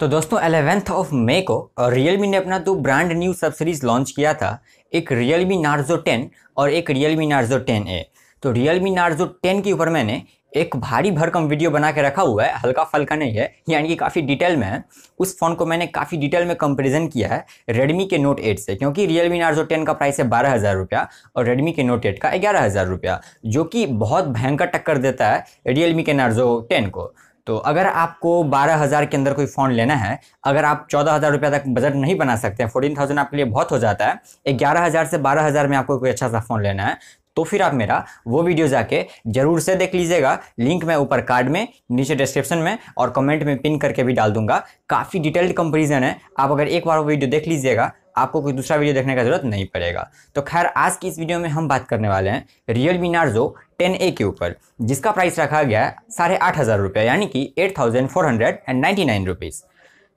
तो दोस्तों eleventh of May को रियलमी ने अपना दो brand new sub series launch किया था एक रियलमी नार्जो 10 और एक रियलमी नार्जो 10 ए तो रियलमी नार्जो 10 के ऊपर मैंने एक भारी भरकम वीडियो बना के रखा हुआ है हल्का फल्का नहीं है यानी कि काफ़ी डिटेल में है उस फ़ोन को मैंने काफ़ी डिटेल में कंपेरिजन किया है रेडमी के नोट एट से क्योंकि रियलमी नार्जो टेन का प्राइस है बारह हज़ार रुपया और रेडमी के नोट एट का ग्यारह हज़ार रुपया जो कि बहुत भयंकर टक्कर देता है रियलमी के नार्जो टेन को तो अगर आपको 12000 के अंदर कोई फ़ोन लेना है अगर आप चौदह हज़ार रुपये तक बजट नहीं बना सकते हैं फोर्टीन थाउजेंड आपके लिए बहुत हो जाता है ग्यारह हज़ार से बारह हज़ार में आपको कोई अच्छा सा फ़ोन लेना है तो फिर आप मेरा वो वीडियो जाके जरूर से देख लीजिएगा लिंक मैं ऊपर कार्ड में नीचे डिस्क्रिप्शन में और कमेंट में पिन करके भी डाल दूंगा काफ़ी डिटेल्ड कंपेरिजन है आप अगर एक बार वो वीडियो देख लीजिएगा आपको कोई दूसरा वीडियो देखने का जरूरत नहीं पड़ेगा तो खैर आज की इस वीडियो में हम बात करने वाले हैं Realme Narzo ten A के ऊपर जिसका प्राइस रखा गया है साढ़े आठ हज़ार रुपये यानी कि eight thousand four hundred and ninety nine rupees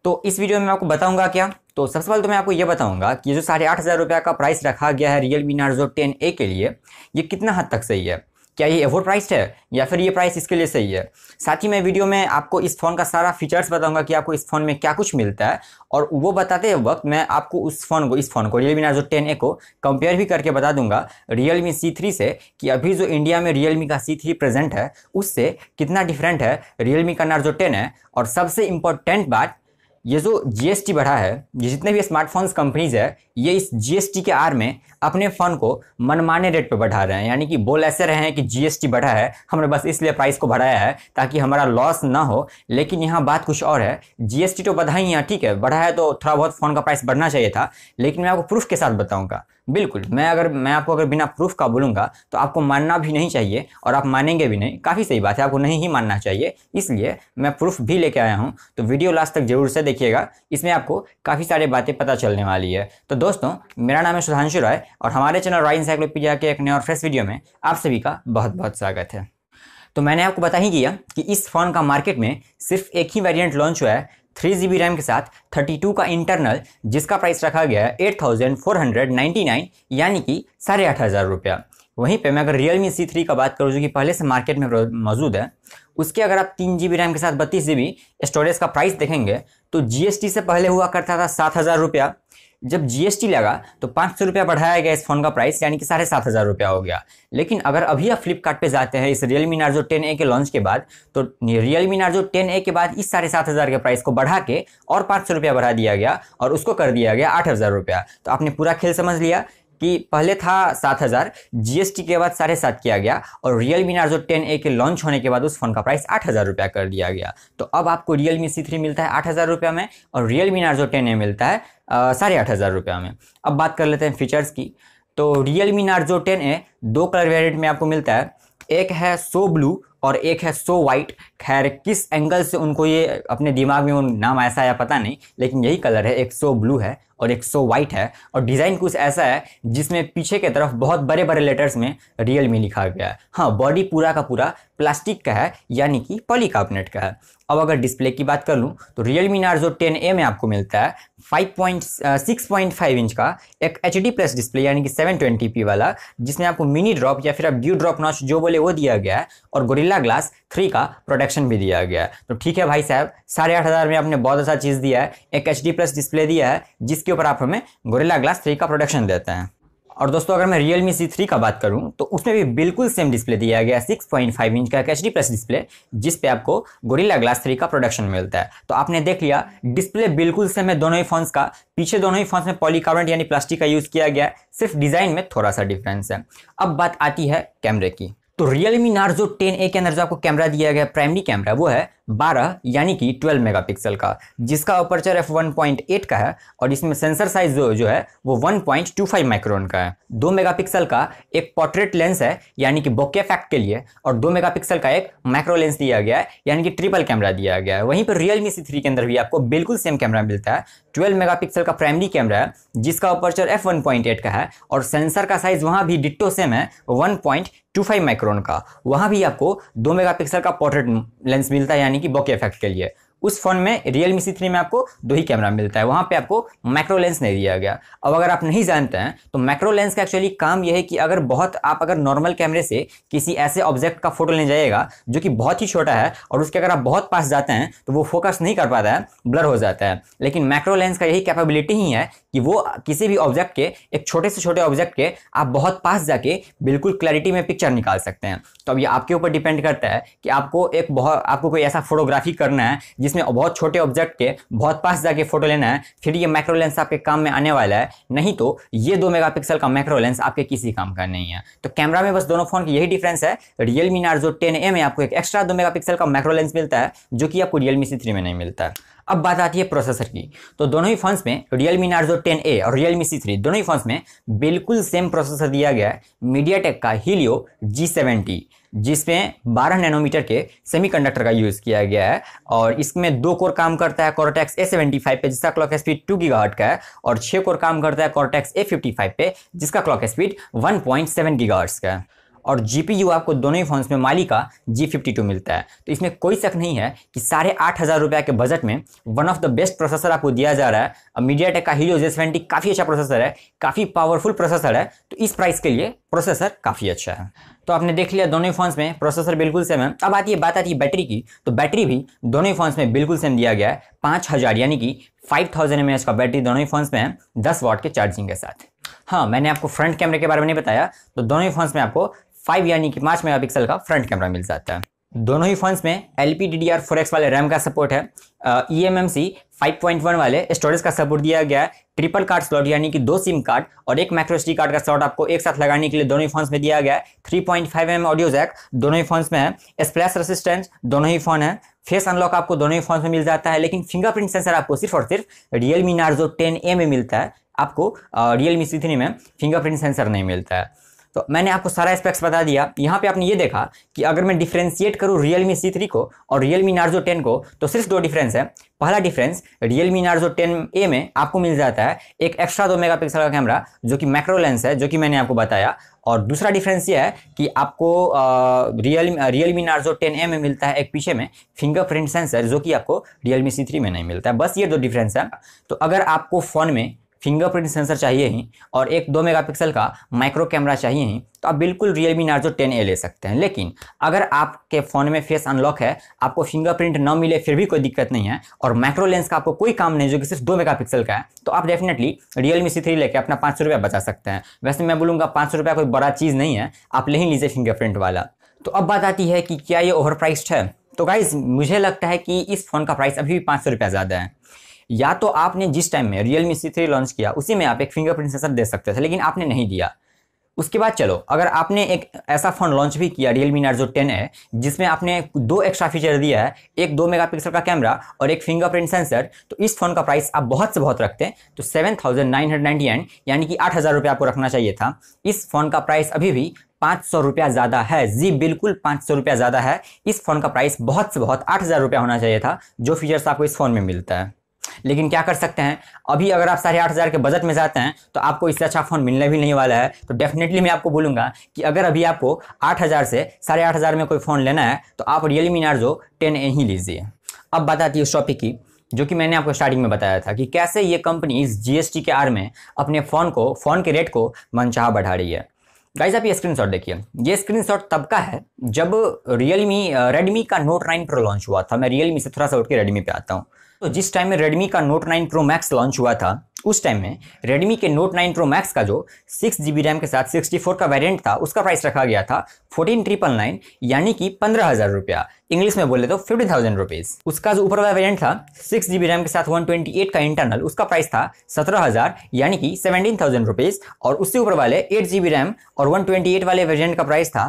तो इस वीडियो में मैं आपको बताऊंगा क्या तो सबसे पहले तो मैं आपको ये बताऊंगा कि जो साढ़े आठ हज़ार रुपये का प्राइस रखा गया है Realme Narzo ten A के लिए ये कितना हद तक सही है क्या ये ओवर प्राइस्ड है या फिर ये प्राइस इसके लिए सही है साथ ही मैं वीडियो में आपको इस फ़ोन का सारा फीचर्स बताऊंगा कि आपको इस फ़ोन में क्या कुछ मिलता है और वो बताते वक्त मैं आपको उस फ़ोन को इस फ़ोन को रियलमी नाजो टेन ए को कंपेयर भी करके बता दूंगा रियलमी सी थ्री से कि अभी जो इंडिया में रियलमी का सी थ्री प्रेजेंट है उससे कितना डिफरेंट है रियलमी का नार्जो टेन है और सबसे इम्पोर्टेंट बात ये जो जीएसटी बढ़ा है ये जितने भी स्मार्टफोन्स कंपनीज है ये इस जीएसटी के आर में अपने फ़ोन को मनमाने रेट पर बढ़ा रहे हैं यानी कि बोल ऐसे रहे हैं कि जीएसटी बढ़ा है हमने बस इसलिए प्राइस को बढ़ाया है ताकि हमारा लॉस ना हो लेकिन यहाँ बात कुछ और है जीएसटी तो बढ़ा ही ठीक है बढ़ा है तो थोड़ा बहुत फ़ोन का प्राइस बढ़ना चाहिए था लेकिन मैं आपको प्रूफ के साथ बताऊँगा बिल्कुल मैं अगर मैं आपको अगर बिना प्रूफ का बोलूँगा तो आपको मानना भी नहीं चाहिए और आप मानेंगे भी नहीं काफ़ी सही बात है आपको नहीं ही मानना चाहिए इसलिए मैं प्रूफ भी लेके आया हूँ तो वीडियो लास्ट तक जरूर से देखिएगा इसमें आपको काफ़ी सारी बातें पता चलने वाली है तो दोस्तों मेरा नाम है सुधांशु राय और हमारे चैनल रॉय इंसाइक्लोपीडिया के एक नए और फ्रेश वीडियो में आप सभी का बहुत बहुत स्वागत है तो मैंने आपको बता ही दिया कि इस फ़ोन का मार्केट में सिर्फ एक ही वेरियंट लॉन्च हुआ है थ्री जी बी रैम के साथ थर्टी टू का इंटरनल जिसका प्राइस रखा गया है eight thousand four hundred ninety nine यानी कि साढ़े आठ हज़ार रुपया वहीं पे मैं अगर रियल मी सी थ्री का बात करूँ जो कि पहले से मार्केट में मौजूद है उसके अगर आप तीन जी बी रैम के साथ बत्तीस जी बी स्टोरेज का प्राइस देखेंगे तो जी एस टी से पहले हुआ करता था सात हज़ार रुपया जब जीएसटी लगा तो पाँच सौ रुपया बढ़ाया गया इस फोन का प्राइस यानी कि साढ़े सात हज़ार रुपया हो गया लेकिन अगर अभी आप फ्लिपकार्ट जाते हैं इस Realme Narzo ten A के लॉन्च के बाद तो Realme Narzo ten A के बाद इस साढ़े सात हज़ार के प्राइस को बढ़ा के और पाँच सौ रुपया बढ़ा दिया गया और उसको कर दिया गया आठ हज़ार रुपया तो आपने पूरा खेल समझ लिया कि पहले था सात हज़ार जीएसटी के बाद साढ़े सात किया गया और Realme Narzo ten A के लॉन्च होने के बाद उस फ़ोन का प्राइस आठ हज़ार रुपया कर दिया गया तो अब आपको रियल मी सी थ्री मिलता है आठ हज़ार रुपया में और Realme Narzo ten A मिलता है साढ़े आठ हज़ार रुपया में अब बात कर लेते हैं फीचर्स की तो Realme Narzo ten A दो कलर वेरियंट में आपको मिलता है एक है सो ब्लू और एक है सो वाइट खैर किस एंगल से उनको ये अपने दिमाग में उन नाम ऐसा आया पता नहीं लेकिन यही कलर है एक सो ब्लू है और एक सो वाइट है और डिज़ाइन कुछ ऐसा है जिसमें पीछे की तरफ बहुत बड़े बड़े लेटर्स में रियल मी लिखा गया है हाँ बॉडी पूरा का पूरा प्लास्टिक का है यानी कि पॉलीकार्बोनेट का है अब अगर डिस्प्ले की बात कर लूँ तो Realme Narzo ten A में आपको मिलता है five point six point five inch का एक एच डी प्लस डिस्प्ले यानी कि सेवन ट्वेंटी पी वाला जिसमें आपको मिनी ड्रॉप या फिर आप ड्यू ड्रॉप नॉच जो बोले वो दिया गया है और गोरिल्ला ग्लास थ्री का प्रोटेक्शन भी दिया गया है तो ठीक है भाई साहब साढ़े आठ हज़ार में आपने बहुत अच्छा चीज़ दिया है एक एच डी प्लस डिस्प्ले दिया है जिसके इसके ऊपर आप हमें गोरेला ग्लास थ्री का प्रोडक्शन देते हैं और दोस्तों अगर मैं रियलमी सी थ्री का बात करूं तो उसमें भी बिल्कुल सेम डिस्प्ले दिया गया 6.5 इंच का एच प्लस डिस्प्ले जिस पे आपको गोरिल्ला ग्लास थ्री का प्रोडक्शन मिलता है तो आपने देख लिया डिस्प्ले बिल्कुल सेम है दोनों ही फोन्स का पीछे दोनों ही फोन्स में पॉलीकार्बोनेट यानी प्लास्टिक का यूज़ किया गया है सिर्फ डिज़ाइन में थोड़ा सा डिफरेंस है अब बात आती है कैमरे की तो रियलमी नार्जो टेन ए के अंदर जो आपको कैमरा दिया गया प्राइमरी कैमरा वो है 12 यानी कि 12 मेगापिक्सल का जिसका अपर्चर एफ एट का है और इसमें सेंसर साइज जो, जो है वो 1.25 माइक्रोन का है 2 मेगापिक्सल का एक पोर्ट्रेट लेंस है यानी कि बोके फैक्ट के लिए और 2 मेगापिक्सल का एक माइक्रो लेंस दिया गया है यानी कि ट्रिपल कैमरा दिया गया है वहीं पर रियल मी सी थ्री के अंदर भी आपको बिल्कुल सेम कैमरा मिलता है ट्वेल्व मेगा का प्राइमरी कैमरा है जिसका अपर्चर एफ का है और सेंसर का साइज वहाँ भी डिट्टो सेम है 1.25 माइक्रोन का वहाँ भी आपको दो मेगापिक्सल का पोर्ट्रेट लेंस मिलता है यानी यानी कि बोके इफेक्ट के लिए उस फोन में रियल मी सी थ्री में आपको दो ही कैमरा मिलता है वहां पे आपको मैक्रो लेंस नहीं दिया गया अब अगर आप नहीं जानते हैं तो मैक्रो लेंस का एक्चुअली काम यह है कि अगर बहुत आप अगर नॉर्मल कैमरे से किसी ऐसे ऑब्जेक्ट का फोटो लेने जाइएगा जो कि बहुत ही छोटा है और उसके अगर आप बहुत पास जाते हैं तो वो फोकस नहीं कर पाता है ब्लर हो जाता है लेकिन मैक्रो लेंस का यही कैपेबिलिटी ही है कि वो किसी भी ऑब्जेक्ट के एक छोटे से छोटे ऑब्जेक्ट के आप बहुत पास जाके बिल्कुल क्लैरिटी में पिक्चर निकाल सकते हैं तो अब ये आपके ऊपर डिपेंड करता है कि आपको एक बहुत आपको कोई ऐसा फोटोग्राफी करना है जिसमें बहुत छोटे ऑब्जेक्ट के बहुत पास जाके फोटो लेना है फिर ये माइक्रोलेंस लेंस आपके काम में आने वाला है नहीं तो ये दो मेगापिक्सल का मैक्रो लेंस आपके किसी काम का नहीं है तो कैमरा में बस दोनों फोन की यही डिफरेंस है रियलमी नार्जो टेन ए में आपको एक एक्स्ट्रा दो मेगा का माइक्रोलेंस लेंस मिलता है जो कि आपको रियलमी सी थ्री में नहीं मिलता है अब बात आती है प्रोसेसर की तो दोनों ही फोन्स में रियलमी नार्जो 10A और रियलमी C3 दोनों ही फोन्स में बिल्कुल सेम प्रोसेसर दिया गया है मीडियाटेक का जी G70 जिसमें 12 नैनोमीटर के सेमीकंडक्टर का यूज़ किया गया है और इसमें दो कोर काम करता है कॉरटेक्स ए सेवेंटी फाइव पे जिसका क्लॉक स्पीड टू गीगाहट का है और छः कोर काम करता है कॉर्टेक्स ए फिफ्टी फाइव पे जिसका clock speed one point seven का है और जी आपको दोनों ही फोन्स में माली का जी फिफ्टी टू मिलता है तो इसमें कोई शक नहीं है कि साढ़े आठ हज़ार रुपये के बजट में one of the best processor आपको दिया जा रहा है अब मीडिया टेक का हीरो जे सेवेंटी काफ़ी अच्छा प्रोसेसर है काफ़ी पावरफुल प्रोसेसर है तो इस प्राइस के लिए प्रोसेसर काफ़ी अच्छा है तो आपने देख लिया दोनों ही फोन्स में प्रोसेसर बिल्कुल सेम है अब आती है बात आती है बैटरी की तो बैटरी भी दोनों ही फोन्स में बिल्कुल सेम दिया गया है पाँच यानी कि फाइव थाउजेंड एम का बैटरी दोनों ही फोन्स में है दस वॉट के चार्जिंग के साथ हाँ मैंने आपको फ्रंट कैमरे के बारे में नहीं बताया तो दोनों ही फोन्स में आपको फाइव यानी कि पाँच मेगा का फ्रंट कैमरा मिल जाता है दोनों ही फोन्स में L P D D R four X वाले रैम का सपोर्ट है E M M C five point one वाले स्टोरेज का सपोर्ट दिया गया है ट्रिपल कार्ड स्लॉट यानी कि दो सिम कार्ड और एक माइक्रोस्टी कार्ड का स्लॉट आपको एक साथ लगाने के लिए दोनों ही फोन्स में दिया गया है three point five m audio jack दोनों ही फोन्स में है स्प्लैश रेसिस्टेंस दोनों ही फोन है फेस अनलॉक आपको दोनों ही फोन में मिल जाता है लेकिन फिंगरप्रिंट सेंसर आपको सिर्फ और सिर्फ रियलमी नार्जो टेन ए में मिलता है आपको रियलमी सी थ्री में फिंगरप्रिंट सेंसर नहीं मिलता है तो मैंने आपको सारा स्पेक्स बता दिया यहाँ पे आपने ये देखा कि अगर मैं डिफ्रेंशिएट करूँ रियल मी सी थ्री को और रियल मी नार्जो टेन को तो सिर्फ दो डिफरेंस है पहला difference Realme Narzo ten A में आपको मिल जाता है एक एक्स्ट्रा दो मेगा पिक्सल का कैमरा जो कि मैक्रो लेंस है जो कि मैंने आपको बताया और दूसरा डिफरेंस ये है कि आपको real Realme Narzo ten A में मिलता है एक पीछे में फिंगरप्रिंट सेंसर जो कि आपको रियल मी सी थ्री में नहीं मिलता है बस ये दो डिफरेंस है तो अगर आपको फ़ोन में फिंगरप्रिंट सेंसर चाहिए ही और एक दो मेगापिक्सल का माइक्रो कैमरा चाहिए ही तो आप बिल्कुल रियलमी नार्जो टेन ए ले सकते हैं लेकिन अगर आपके फ़ोन में फेस अनलॉक है आपको फिंगरप्रिंट न मिले फिर भी कोई दिक्कत नहीं है और माइक्रो लेंस का आपको कोई काम नहीं जो कि सिर्फ दो मेगा का है तो आप डेफिनेटली रियलमी सी थ्री अपना पाँच सौ रुपया बचा सकते हैं वैसे मैं बोलूँगा पाँच सौ रुपया कोई बड़ा चीज़ नहीं है आप ले ही लीजिए फिंगरप्रिंट वाला तो अब बात आती है कि क्या ये ओवर है तो गाइज मुझे लगता है कि इस फ़ोन का प्राइस अभी भी पाँच सौ रुपया ज़्यादा है या तो आपने जिस टाइम में Realme C three launch किया उसी में आप एक फिंगरप्रिंट सेंसर दे सकते थे लेकिन आपने नहीं दिया उसके बाद चलो अगर आपने एक ऐसा फ़ोन लॉन्च भी किया रियल मी नार्जो टेन है जिसमें आपने दो एक्स्ट्रा फीचर दिया है एक दो मेगापिक्सल का कैमरा और एक फिंगरप्रिंट सेंसर तो इस फ़ोन का प्राइस आप बहुत से बहुत रखते हैं तो seven thousand nine hundred ninety nine यानी कि आठ हज़ार रुपये आपको रखना चाहिए था इस फ़ोन का प्राइस अभी भी पाँच सौ रुपया ज़्यादा है जी बिल्कुल पाँच सौ रुपया ज़्यादा है इस फ़ोन का प्राइस बहुत से बहुत आठ हज़ार रुपया होना चाहिए था जो फीचर्स आपको इस फ़ोन में मिलता है लेकिन क्या कर सकते हैं अभी अगर आप साढ़े आठ हज़ार के बजट में जाते हैं तो आपको इससे अच्छा फ़ोन मिलने भी नहीं वाला है तो डेफिनेटली मैं आपको बोलूँगा कि अगर अभी आपको आठ हज़ार से साढ़े आठ हज़ार में कोई फ़ोन लेना है तो आप रियलमी नार्जो टेन ए ही लीजिए अब बताती है उस टॉपिक की जो कि मैंने आपको स्टार्टिंग में बताया था कि कैसे ये कंपनी इस जी के आर में अपने फ़ोन को फ़ोन के रेट को मनचाह बढ़ा रही है गाइज आप ये शॉट देखिए ये शॉट तब का है जब रियलमी रेडमी uh, का नोट नाइन प्रो लॉन्च हुआ था मैं रियलमी से थोड़ा सा उठ के रेडमी पे आता हूँ तो जिस टाइम में रेडमी का नोट 9 प्रो मैक्स लॉन्च हुआ था उस टाइम में रेडमी के नोट 9 प्रो मैक्स का जो सिक्स जी रैम के साथ 64 का वेरिएंट था उसका प्राइस रखा गया था फोर्टीन ट्रिपल नाइन यानी कि पंद्रह हज़ार रुपया इंग्लिश में बोले तो फिफ्टी थाउजेंड रुपीज़ उसका जो ऊपर वाला वेरिएंट था सिक्स जी रैम के साथ 128 का इंटरनल उसका प्राइस था सत्रह हज़ार यानी कि सेवनटीन थाउजेंड रुपीज़ और उससे ऊपर वाले एट जी रैम और एट वाले वेरिएंट का प्राइस था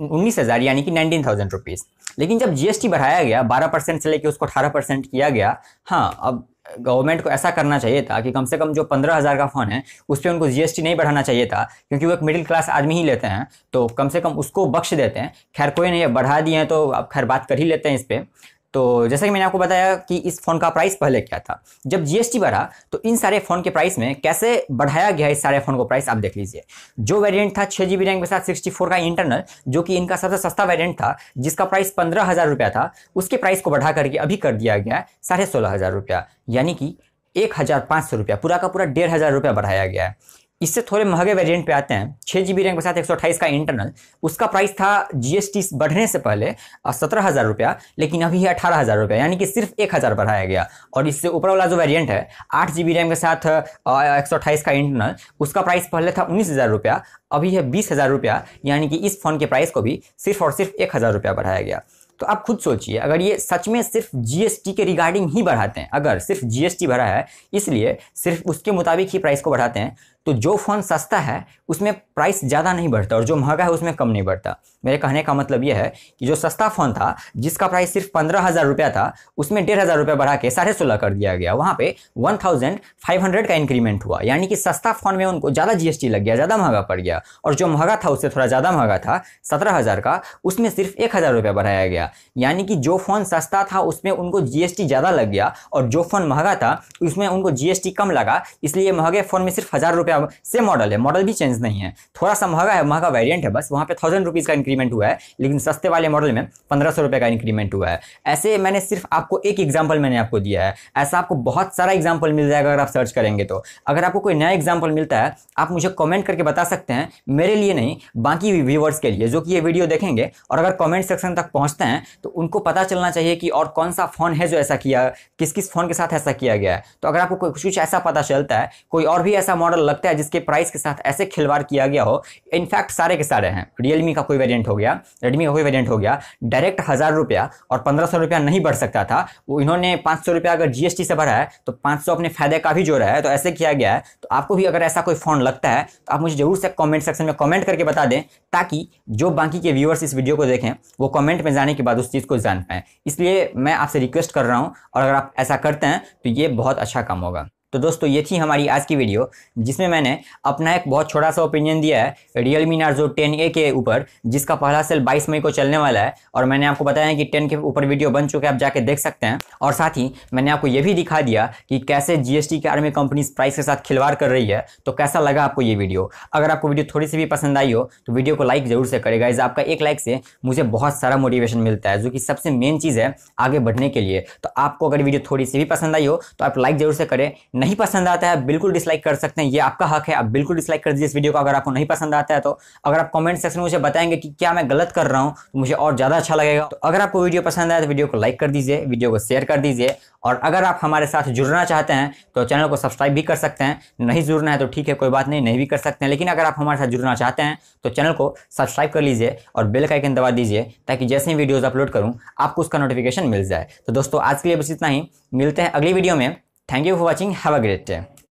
उन्नीस हज़ार यानी कि नाइनटीन थाउजेंड रुपीज़ लेकिन जब जीएसटी बढ़ाया गया बारह परसेंट से लेकर उसको अठारह परसेंट किया गया हाँ अब गवर्नमेंट को ऐसा करना चाहिए था कि कम से कम जो पंद्रह हज़ार का फ़ोन है उस पर उनको जीएसटी नहीं बढ़ाना चाहिए था क्योंकि वो एक मिडिल क्लास आदमी ही लेते हैं तो कम से कम उसको बख्श देते हैं खैर कोई नहीं बढ़ा दिए हैं तो अब खैर बात कर ही लेते हैं इस पर तो जैसा कि मैंने आपको बताया कि इस फ़ोन का प्राइस पहले क्या था जब जीएसटी बढ़ा तो इन सारे फ़ोन के प्राइस में कैसे बढ़ाया गया इस सारे फ़ोन को प्राइस आप देख लीजिए जो वेरिएंट था छह जीबी रैम के साथ सिक्सटी फोर का इंटरनल जो कि इनका सबसे सस्ता वेरिएंट था जिसका प्राइस पंद्रह हज़ार रुपया था उसके प्राइस को बढ़ा करके अभी कर दिया गया है साढ़े सोलह हज़ार रुपया यानी कि एक हज़ार पांच सौ रुपया पूरा का पूरा डेढ़ हज़ार रुपया बढ़ाया गया है इससे थोड़े महंगे वेरिएंट पे आते हैं छः जी बी रैम के साथ एक सौ अठाईस का इंटरनल उसका प्राइस था जीएसटी बढ़ने से पहले सत्रह हज़ार रुपया लेकिन अभी है अठारह हज़ार रुपया यानी कि सिर्फ एक हज़ार बढ़ाया गया और इससे ऊपर वाला जो वेरिएंट है आठ जी बी रैम के साथ एक सौ अट्ठाईस का इंटरनल उसका प्राइस पहले था उन्नीस हज़ार रुपया अभी है बीस हज़ार रुपया यानी कि इस फ़ोन के प्राइस को भी सिर्फ और सिर्फ एक हज़ार रुपया बढ़ाया गया तो आप खुद सोचिए अगर ये सच में सिर्फ जीएसटी के रिगार्डिंग ही बढ़ाते हैं अगर सिर्फ जीएसटी बढ़ा है इसलिए सिर्फ उसके मुताबिक ही प्राइस को बढ़ाते हैं तो जो फ़ोन सस्ता है उसमें प्राइस ज़्यादा नहीं बढ़ता और जो महंगा है उसमें कम नहीं बढ़ता मेरे कहने का मतलब यह है कि जो सस्ता फ़ोन था जिसका प्राइस सिर्फ पंद्रह हज़ार रुपया था उसमें डेढ़ हज़ार रुपया बढ़ा के साढ़े सोलह कर दिया गया वहाँ पे वन थाउजेंड फाइव हंड्रेड का इंक्रीमेंट हुआ यानी कि सस्ता फ़ोन में उनको ज़्यादा जीएसटी लग गया ज़्यादा महंगा पड़ गया और जो महंगा था उससे थोड़ा ज़्यादा महंगा था सत्रह हज़ार का उसमें सिर्फ एक हज़ार रुपया बढ़ाया गया यानी कि जो फ़ोन सस्ता था उसमें उनको जीएसटी ज़्यादा लग गया और जो फ़ोन महंगा था उसमें उनको जीएसटी कम लगा इसलिए महंगे फ़ोन में सिर्फ हज़ार रुपया का सेम मॉडल है मॉडल भी चेंज नहीं है थोड़ा सा महंगा है महंगा वेरिएंट है बस वहाँ पे थाउजेंड रुपीज़ का इंक्रीमेंट हुआ है लेकिन सस्ते वाले मॉडल में पंद्रह सौ का इंक्रीमेंट हुआ है ऐसे मैंने सिर्फ आपको एक एग्जाम्पल मैंने आपको दिया है ऐसा आपको बहुत सारा एग्जाम्पल मिल जाएगा अगर आप सर्च करेंगे तो अगर आपको कोई नया एग्जाम्पल मिलता है आप मुझे कॉमेंट करके बता सकते हैं मेरे लिए नहीं बाकी व्यूवर्स के लिए जो कि ये वीडियो देखेंगे और अगर कॉमेंट सेक्शन तक पहुँचते हैं तो उनको पता चलना चाहिए कि और कौन सा फ़ोन है जो ऐसा किया किस किस फ़ोन के साथ ऐसा किया गया है तो अगर आपको कुछ ऐसा पता चलता है कोई और भी ऐसा मॉडल लगता है जिसके प्राइस के साथ ऐसे खिलवाड़ किया गया हो इनफैक्ट सारे के सारे हैं रियलमी का कोई वेरियंट हो गया रेडमी का कोई वेरियंट हो गया डायरेक्ट हज़ार रुपया और पंद्रह सौ रुपया नहीं बढ़ सकता था वो इन्होंने पाँच सौ रुपया अगर जीएसटी से भरा है तो पाँच सौ अपने फायदे का भी जोड़ा है तो ऐसे किया गया है तो आपको भी अगर ऐसा कोई फ़ोन लगता है तो आप मुझे जरूर से कॉमेंट सेक्शन में कॉमेंट करके बता दें ताकि जो बाकी के व्यूअर्स इस वीडियो को देखें वो कॉमेंट में जाने के बाद उस चीज़ को जान पाएँ इसलिए मैं आपसे रिक्वेस्ट कर रहा हूँ और अगर आप ऐसा करते हैं तो ये बहुत अच्छा काम होगा तो दोस्तों ये थी हमारी आज की वीडियो जिसमें मैंने अपना एक बहुत छोटा सा ओपिनियन दिया है Realme Narzo ten A के ऊपर जिसका पहला सेल 22 मई को चलने वाला है और मैंने आपको बताया कि 10 के ऊपर वीडियो बन चुके हैं आप जाके देख सकते हैं और साथ ही मैंने आपको ये भी दिखा दिया कि कैसे जीएसटी के आर्मी में कंपनीज प्राइस के साथ खिलवाड़ कर रही है तो कैसा लगा आपको ये वीडियो अगर आपको वीडियो थोड़ी सी भी पसंद आई हो तो वीडियो को लाइक जरूर से करेगा इस आपका एक लाइक से मुझे बहुत सारा मोटिवेशन मिलता है जो कि सबसे मेन चीज़ है आगे बढ़ने के लिए तो आपको अगर वीडियो थोड़ी सी भी पसंद आई हो तो आप लाइक जरूर से करें नहीं पसंद आता है बिल्कुल डिसलाइक कर सकते हैं ये आपका हक है आप बिल्कुल डिसलाइक कर दीजिए इस वीडियो को अगर आपको नहीं पसंद आता है तो अगर आप कमेंट सेक्शन में मुझे बताएंगे कि क्या मैं गलत कर रहा हूँ तो मुझे और ज़्यादा अच्छा लगेगा तो अगर आपको वीडियो पसंद आया तो वीडियो को लाइक कर दीजिए वीडियो को शेयर कर दीजिए और अगर आप हमारे साथ जुड़ना चाहते हैं तो चैनल को सब्सक्राइब भी कर सकते हैं नहीं जुड़ना है तो ठीक है कोई बात नहीं नहीं भी कर सकते हैं लेकिन अगर आप हमारे साथ जुड़ना चाहते हैं तो चैनल को सब्सक्राइब कर लीजिए और बेल का आइकन दबा दीजिए ताकि जैसे ही वीडियोज़ अपलोड करूँ आपको उसका नोटिफिकेशन मिल जाए तो दोस्तों आज के लिए बस इतना ही मिलते हैं अगली वीडियो में Thank you for watching. Have a great day.